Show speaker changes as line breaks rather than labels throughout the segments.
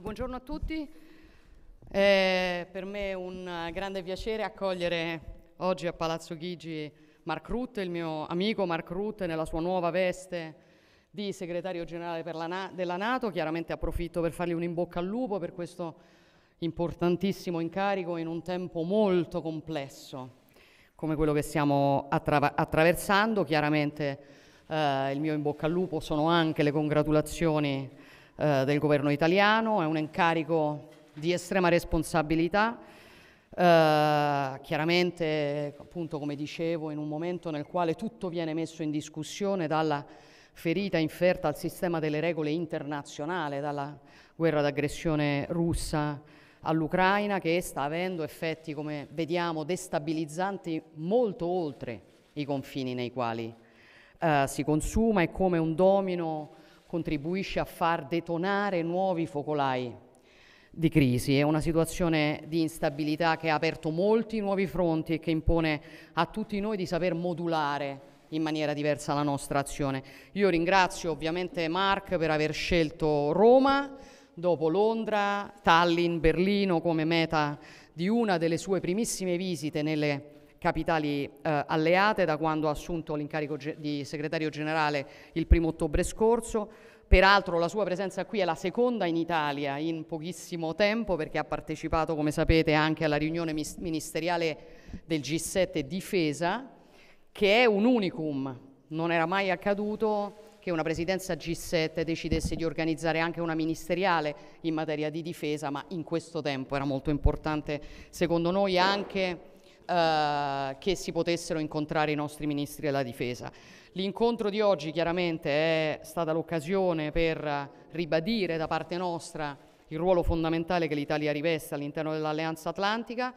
Dunque, buongiorno a tutti. È per me un grande piacere accogliere oggi a Palazzo Ghigi Mark Rutte, il mio amico Mark Rutte, nella sua nuova veste di segretario generale Na- della Nato. Chiaramente approfitto per fargli un in bocca al lupo per questo importantissimo incarico in un tempo molto complesso come quello che stiamo attra- attraversando. Chiaramente eh, il mio in bocca al lupo sono anche le congratulazioni eh, del governo italiano, è un incarico di estrema responsabilità. Uh, chiaramente, appunto, come dicevo, in un momento nel quale tutto viene messo in discussione dalla ferita inferta al sistema delle regole internazionale, dalla guerra d'aggressione russa all'Ucraina, che sta avendo effetti, come vediamo, destabilizzanti molto oltre i confini nei quali uh, si consuma e come un domino contribuisce a far detonare nuovi focolai di crisi. È una situazione di instabilità che ha aperto molti nuovi fronti e che impone a tutti noi di saper modulare in maniera diversa la nostra azione. Io ringrazio ovviamente Mark per aver scelto Roma, dopo Londra, Tallinn, Berlino come meta di una delle sue primissime visite nelle capitali eh, alleate da quando ha assunto l'incarico ge- di segretario generale il primo ottobre scorso. Peraltro la sua presenza qui è la seconda in Italia in pochissimo tempo perché ha partecipato, come sapete, anche alla riunione ministeriale del G7 Difesa, che è un unicum. Non era mai accaduto che una presidenza G7 decidesse di organizzare anche una ministeriale in materia di difesa, ma in questo tempo era molto importante, secondo noi, anche eh, che si potessero incontrare i nostri ministri della difesa. L'incontro di oggi chiaramente è stata l'occasione per ribadire da parte nostra il ruolo fondamentale che l'Italia riveste all'interno dell'Alleanza Atlantica.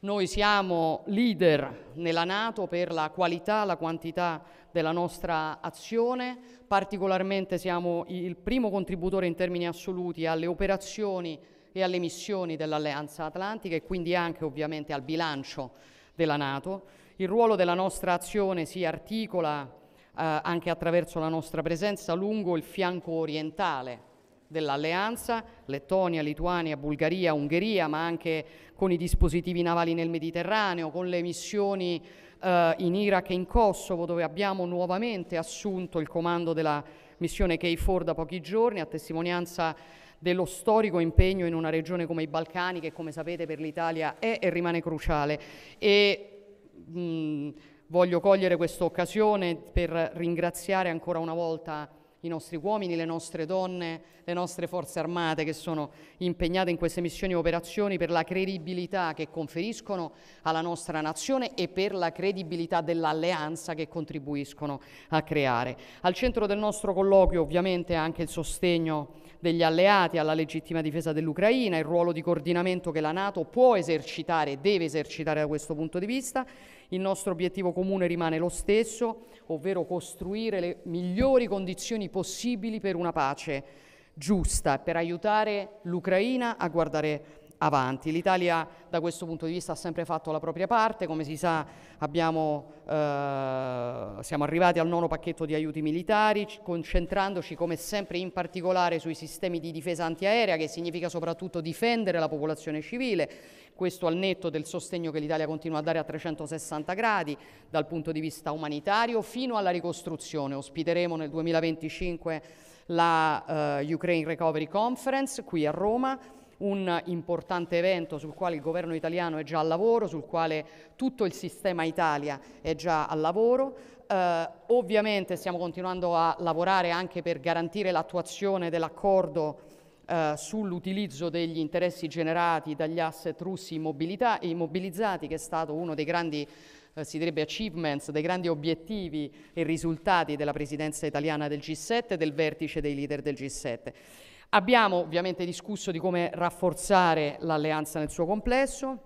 Noi siamo leader nella Nato per la qualità, la quantità della nostra azione, particolarmente siamo il primo contributore in termini assoluti alle operazioni e alle missioni dell'Alleanza Atlantica e quindi anche ovviamente al bilancio della Nato. Il ruolo della nostra azione si articola eh, anche attraverso la nostra presenza lungo il fianco orientale dell'alleanza, Lettonia, Lituania, Bulgaria, Ungheria, ma anche con i dispositivi navali nel Mediterraneo, con le missioni eh, in Iraq e in Kosovo, dove abbiamo nuovamente assunto il comando della missione KFOR da pochi giorni, a testimonianza dello storico impegno in una regione come i Balcani, che come sapete per l'Italia è e rimane cruciale. E, mh, voglio cogliere questa occasione per ringraziare ancora una volta i nostri uomini, le nostre donne, le nostre forze armate che sono impegnate in queste missioni e operazioni per la credibilità che conferiscono alla nostra nazione e per la credibilità dell'alleanza che contribuiscono a creare. Al centro del nostro colloquio ovviamente anche il sostegno degli alleati alla legittima difesa dell'Ucraina, il ruolo di coordinamento che la Nato può esercitare e deve esercitare da questo punto di vista. Il nostro obiettivo comune rimane lo stesso, ovvero costruire le migliori condizioni possibili per una pace giusta, per aiutare l'Ucraina a guardare avanti. L'Italia da questo punto di vista ha sempre fatto la propria parte, come si sa abbiamo, eh, siamo arrivati al nono pacchetto di aiuti militari, concentrandoci come sempre in particolare sui sistemi di difesa antiaerea, che significa soprattutto difendere la popolazione civile, questo al netto del sostegno che l'Italia continua a dare a 360 gradi dal punto di vista umanitario fino alla ricostruzione. Ospiteremo nel 2025 la eh, Ukraine Recovery Conference qui a Roma un importante evento sul quale il governo italiano è già al lavoro, sul quale tutto il sistema Italia è già al lavoro. Eh, ovviamente stiamo continuando a lavorare anche per garantire l'attuazione dell'accordo eh, sull'utilizzo degli interessi generati dagli asset russi immobilizzati, che è stato uno dei grandi eh, si direbbe achievements, dei grandi obiettivi e risultati della presidenza italiana del G7 e del vertice dei leader del G7. Abbiamo ovviamente discusso di come rafforzare l'alleanza nel suo complesso.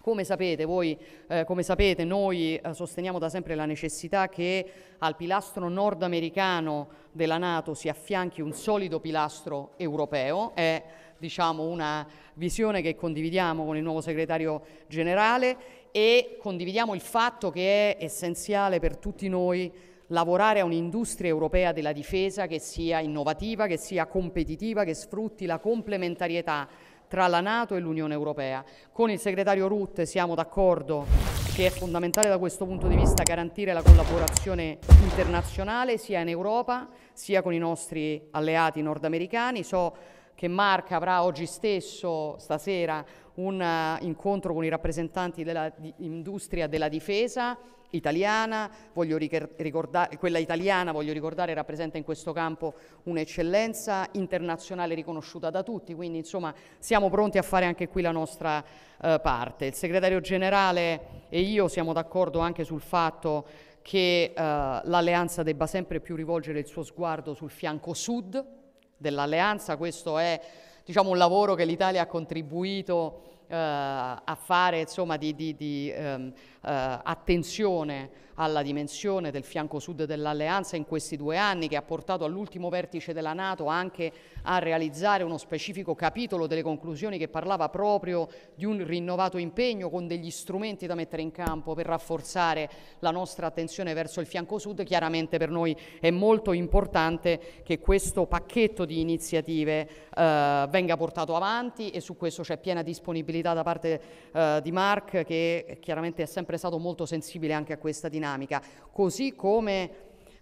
Come sapete, voi, eh, come sapete noi eh, sosteniamo da sempre la necessità che al pilastro nordamericano della Nato si affianchi un solido pilastro europeo. È diciamo, una visione che condividiamo con il nuovo segretario generale e condividiamo il fatto che è essenziale per tutti noi lavorare a un'industria europea della difesa che sia innovativa, che sia competitiva, che sfrutti la complementarietà tra la Nato e l'Unione Europea. Con il segretario Rutte siamo d'accordo che è fondamentale da questo punto di vista garantire la collaborazione internazionale sia in Europa sia con i nostri alleati nordamericani. So che Mark avrà oggi stesso, stasera, un eh, incontro con i rappresentanti dell'industria della difesa italiana, voglio ricordare, quella italiana, voglio ricordare, rappresenta in questo campo un'eccellenza internazionale riconosciuta da tutti, quindi insomma siamo pronti a fare anche qui la nostra eh, parte. Il segretario generale e io siamo d'accordo anche sul fatto che eh, l'alleanza debba sempre più rivolgere il suo sguardo sul fianco sud dell'alleanza, questo è diciamo, un lavoro che l'Italia ha contribuito eh, a fare insomma, di, di, di ehm, eh, attenzione alla dimensione del fianco sud dell'alleanza in questi due anni che ha portato all'ultimo vertice della Nato anche a realizzare uno specifico capitolo delle conclusioni che parlava proprio di un rinnovato impegno con degli strumenti da mettere in campo per rafforzare la nostra attenzione verso il fianco sud. Chiaramente per noi è molto importante che questo pacchetto di iniziative eh, venga portato avanti e su questo c'è piena disponibilità sensibilità da parte eh, di Mark che chiaramente è sempre stato molto sensibile anche a questa dinamica, così come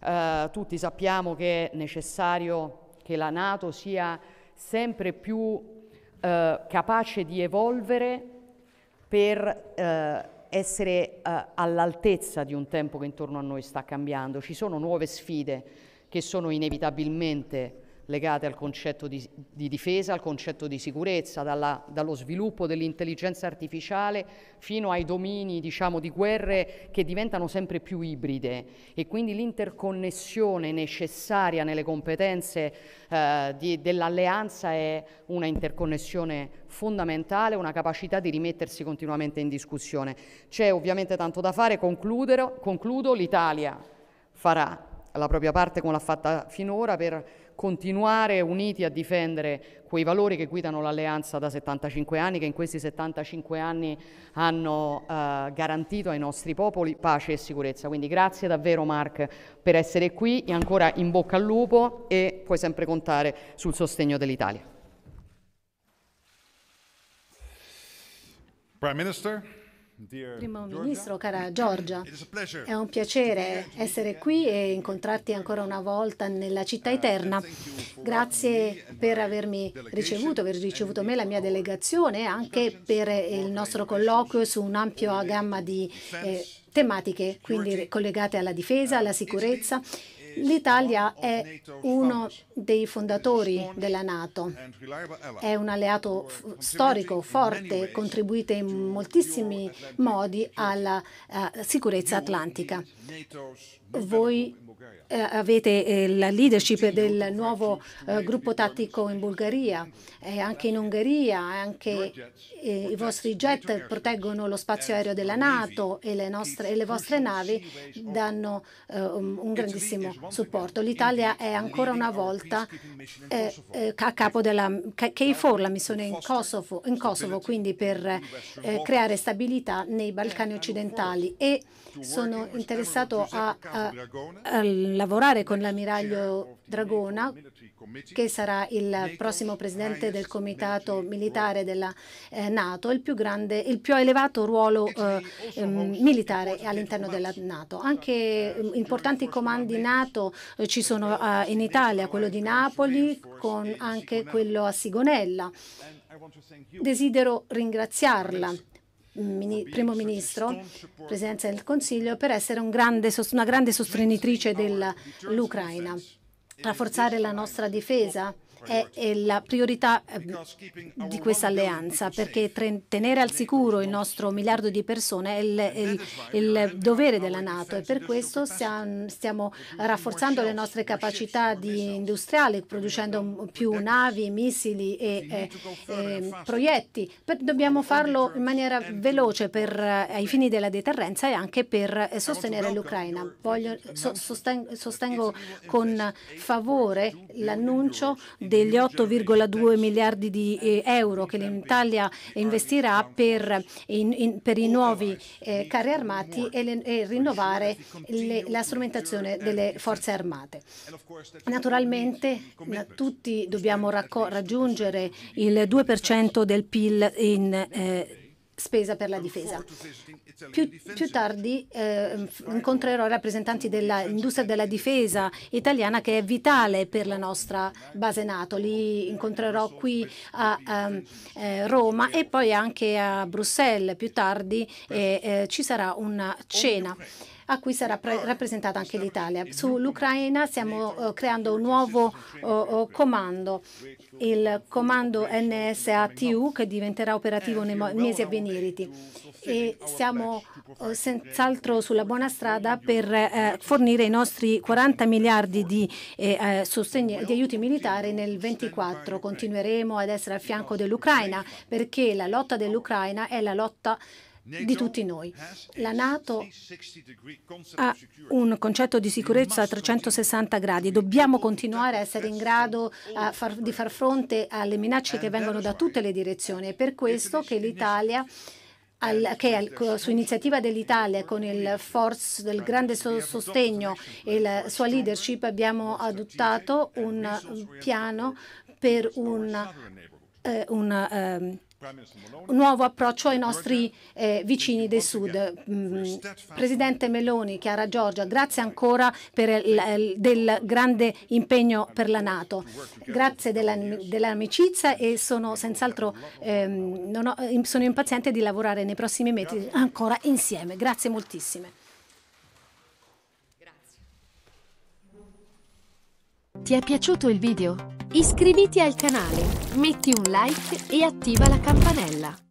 eh, tutti sappiamo che è necessario che la Nato sia sempre più eh, capace di evolvere per eh, essere eh, all'altezza di un tempo che intorno a noi sta cambiando. Ci sono nuove sfide che sono inevitabilmente legate al concetto di, di difesa, al concetto di sicurezza, dalla, dallo sviluppo dell'intelligenza artificiale fino ai domini diciamo, di guerre che diventano sempre più ibride e quindi l'interconnessione necessaria nelle competenze eh, di, dell'alleanza è una interconnessione fondamentale, una capacità di rimettersi continuamente in discussione. C'è ovviamente tanto da fare, concludo, l'Italia farà la propria parte come l'ha fatta finora per continuare uniti a difendere quei valori che guidano l'alleanza da 75 anni, che in questi 75 anni hanno eh, garantito ai nostri popoli pace e sicurezza. Quindi grazie davvero Mark per essere qui e ancora in bocca al lupo e puoi sempre contare sul sostegno dell'Italia.
Prime Minister. Primo Ministro, cara Giorgia, è un piacere essere qui e incontrarti ancora una volta nella città uh, eterna. Grazie per avermi ricevuto, aver ricevuto me, e la mia delegazione, anche per il nostro colloquio su un'ampia gamma di eh, tematiche, quindi collegate alla difesa, alla sicurezza L'Italia è uno dei fondatori della Nato, è un alleato storico, forte, contribuite in moltissimi modi alla uh, sicurezza atlantica. Voi eh, avete eh, la leadership del nuovo eh, gruppo tattico in Bulgaria e anche in Ungheria, anche eh, i vostri jet proteggono lo spazio aereo della Nato e le, nostre, e le vostre navi danno eh, un grandissimo supporto. L'Italia è ancora una volta eh, eh, a capo della KFOR, la missione in Kosovo, in Kosovo quindi per eh, creare stabilità nei Balcani occidentali e sono interessato a, a, a lavorare con l'ammiraglio Dragona che sarà il prossimo presidente del comitato militare della eh, Nato, il più, grande, il più elevato ruolo eh, ehm, militare all'interno della Nato. Anche uh, ehm, importanti comandi Nato eh, ci sono uh, eh, in Italia, quello di Napoli con anche quello a Sigonella. Desidero ringraziarla mm, Primo Ministro, Presidenza del Consiglio, per essere un grande, una grande sostenitrice dell'Ucraina rafforzare la nostra difesa è, la priorità eh, di questa alleanza, perché tenere al sicuro il nostro miliardo di persone è il, è il dovere della Nato e per questo stiamo rafforzando le nostre capacità industriali, producendo più navi, missili e, e, e proietti. Dobbiamo farlo in maniera veloce per, eh, ai fini della deterrenza e anche per eh, sostenere l'Ucraina. Sostengo con favore l'annuncio degli 8,2 miliardi di eh, euro che l'Italia investirà per, in, in, per, i nuovi eh, carri armati e, le, e rinnovare le, la strumentazione delle forze armate. Naturalmente tutti dobbiamo raggiungere il 2% del PIL in eh, spesa per la difesa. Più, più tardi eh, incontrerò i rappresentanti dell'industria della difesa italiana che è vitale per la nostra base NATO. Li incontrerò qui a, a, ehm, a eh, Roma e poi anche a Bruxelles più tardi e, eh, eh, ci sarà una cena a cui sarà rappresentata anche l'Italia. Sull'Ucraina stiamo uh, creando un nuovo uh, uh, comando, il comando NSATU che diventerà operativo nei mesi avvenire meriti e siamo eh, senz'altro sulla buona strada per eh, fornire i nostri 40 miliardi di, eh, eh sostegno, di aiuti militari nel 24. Continueremo ad essere al fianco dell'Ucraina perché la lotta dell'Ucraina è la lotta di tutti noi. La Nato ha un concetto di sicurezza a 360 gradi. Dobbiamo continuare a essere in grado far, di far fronte alle minacce che vengono da tutte le direzioni. È per questo che l'Italia al, che al, su iniziativa dell'Italia con il force del grande sostegno e la sua leadership abbiamo adottato un piano per un, eh, un eh, un nuovo approccio ai nostri eh, vicini del Sud. Mm, Presidente Meloni, Chiara Giorgia, grazie ancora per il, del grande impegno per la Nato. Grazie della, dell'amicizia e sono senz'altro ehm, ho, sono impaziente di lavorare nei prossimi mesi ancora insieme. Grazie moltissime.
Ti è piaciuto il video?
Iscriviti al canale, metti un like e attiva la campanella.